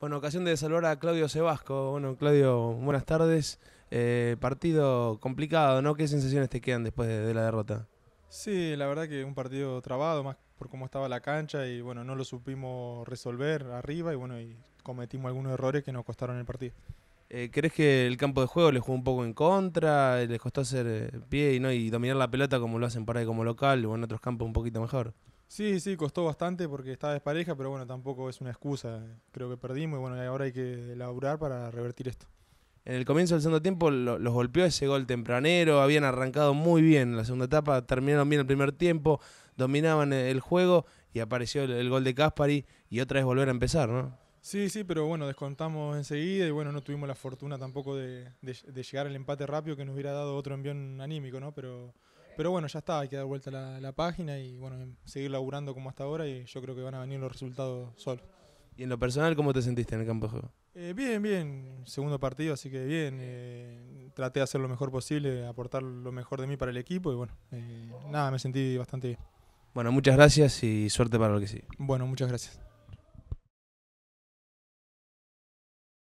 Bueno, ocasión de saludar a Claudio Sebasco. Bueno, Claudio, buenas tardes. Eh, partido complicado, ¿no? ¿Qué sensaciones te quedan después de, la derrota? Sí, la verdad que un partido trabado, más por cómo estaba la cancha y bueno, no lo supimos resolver arriba y bueno, y cometimos algunos errores que nos costaron el partido. Eh, ¿Crees que el campo de juego les jugó un poco en contra? ¿Les costó hacer eh, pie y, no, y dominar la pelota como lo hacen para ahí como local o en otros campos un poquito mejor? Sí, sí, costó bastante porque estaba despareja, pero bueno, tampoco es una excusa. Creo que perdimos y bueno, ahora hay que laburar para revertir esto. En el comienzo del segundo tiempo los golpeó ese gol tempranero, habían arrancado muy bien la segunda etapa, terminaron bien el primer tiempo, dominaban el juego y apareció el, gol de Caspari y otra vez volver a empezar, ¿no? Sí, sí, pero bueno, descontamos enseguida y bueno, no tuvimos la fortuna tampoco de, de llegar al empate rápido que nos hubiera dado otro envión anímico, ¿no? Pero pero bueno, ya está, hay que dar vuelta la, la página y bueno, seguir laburando como hasta ahora y yo creo que van a venir los resultados solos. ¿Y en lo personal cómo te sentiste en el campo de juego? Eh, bien, bien. Segundo partido, así que bien. Eh, traté de hacer lo mejor posible, aportar lo mejor de mí para el equipo y bueno, eh, nada, me sentí bastante bien. Bueno, muchas gracias y suerte para lo que sigue. Bueno, muchas gracias.